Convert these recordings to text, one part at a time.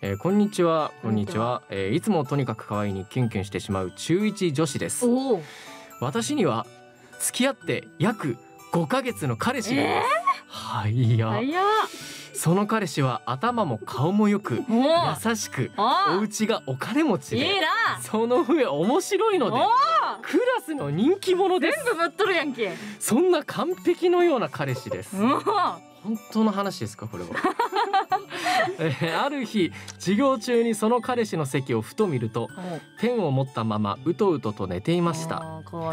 えー、こんにちはこんにちは、えー、いつもとにかく可愛いにキュンキュンしてしまう中一女子です私には付き合って約5ヶ月の彼氏がいます、えー、はいやその彼氏は頭も顔もよく優しくお家がお金持ちでその上面白いのでクラスの人気者です全部ぶっとるやんけそんな完璧のような彼氏です本当の話ですかこれは えー、ある日授業中にその彼氏の席をふと見るとペンを持ったままうとうとと寝ていました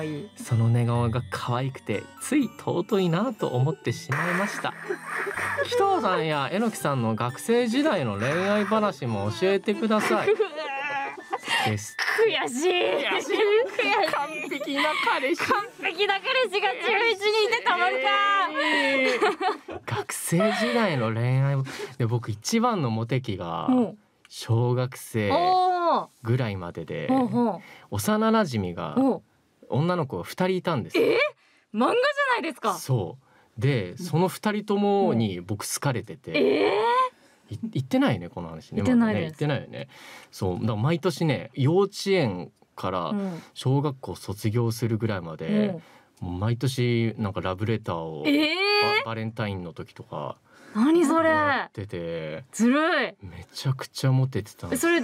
いその寝顔が可愛くてつい尊いなと思ってしまいました紀藤 さんやえのきさんの学生時代の恋愛話も教えてください です悔しい悔しい完璧な彼氏完璧な彼氏が中一にいてたまるか生時代の恋愛で僕一番のモテ期が小学生ぐらいまでで幼馴染が女の子が2人いたんですえ漫画じゃないですかそうでその2人ともに僕好かれてて、えー行ってないねこの話ね。行ってないです。ま、ね、よね。そうだ毎年ね幼稚園から小学校卒業するぐらいまで、うん、毎年なんかラブレターを、えー、バレンタインの時とか何それ出てずるいめちゃくちゃモテてたそれ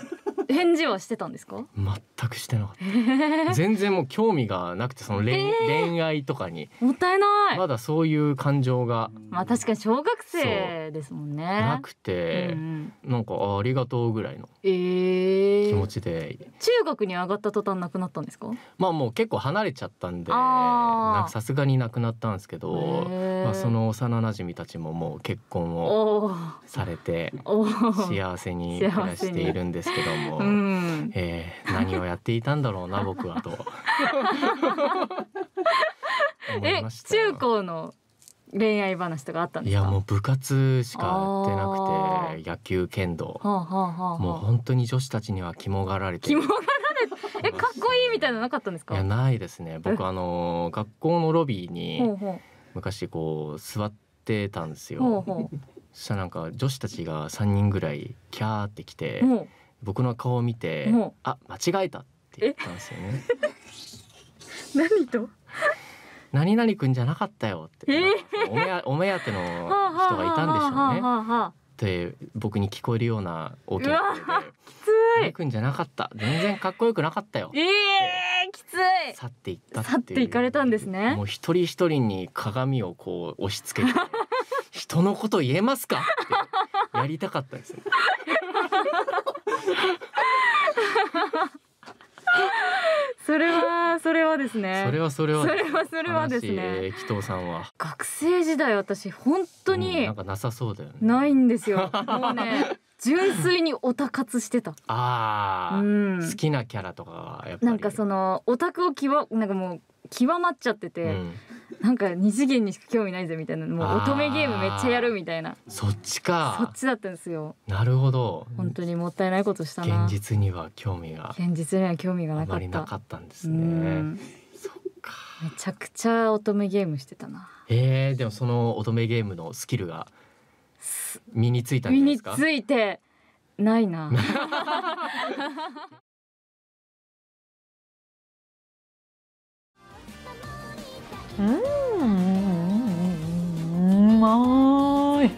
返事はしてたんですか全くしてなかった 全然もう興味がなくてその恋,、恋愛とかにもったいないまだそういう感情がまあ確かに小学生ですもんねなくて、うん、なんかありがとうぐらいの気持ちで、えー、中学に上がった途端なくなったんですかまあもう結構離れちゃったんでさすがになくなったんですけど、まあ、その幼馴染たちももう結婚をされて幸せに暮らしているんですけどもうん、えー、何をやっていたんだろうな 僕はと え中高の恋愛話とかあったんですかいやもう部活しかやってなくて野球剣道、はあはあ、もう本当に女子たちには肝がられて肝がられて えかっこいいみたいななかったんですかいやないですね僕あの学校のロビーに昔こう座ってたんですよほうほうしたらなんか女子たちが三人ぐらいキャーってきて、うん僕の顔を見て「あ間違えた」って言ったんですよね。何と 何々くんじゃなかったよって、えー、お目当ての人がいたんでしょうね。って僕に聞こえるような大きな声で「くんじゃなかった全然かっこよくなかったよ」えー、きつい去っていった去って行かれたんですねもう一人一人に鏡をこう押し付けて「人のこと言えますか?」ってやりたかったですね。ですねそれはそれはそれはそれはですね紀藤さんは学生時代私本当に、なんかなさそうだよねないんですよ もうね純粋にオタ活してた。ああ、うん、好きなキャラとかやっぱなんかそのオタクをきわなんかもう極まっちゃってて、うん、なんか二次元にしか興味ないぜみたいなもう乙女ゲームめっちゃやるみたいなそっちかそっちだったんですよなるほど本当にもったいないことした現実には興味が現実には興味がなかったなかったんですね、うんめちゃくちゃ乙女ゲームしてたなえー、でもその乙女ゲームのスキルが身についたん身についてないなうんうまい